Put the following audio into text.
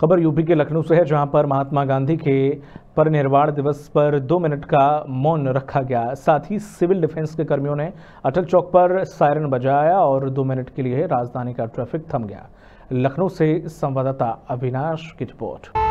खबर यूपी के लखनऊ से है जहां पर महात्मा गांधी के पर निर्वाण दिवस पर दो मिनट का मौन रखा गया साथ ही सिविल डिफेंस के कर्मियों ने अटल चौक पर सायरन बजाया और दो मिनट के लिए राजधानी का ट्रैफिक थम गया लखनऊ से संवाददाता अविनाश की रिपोर्ट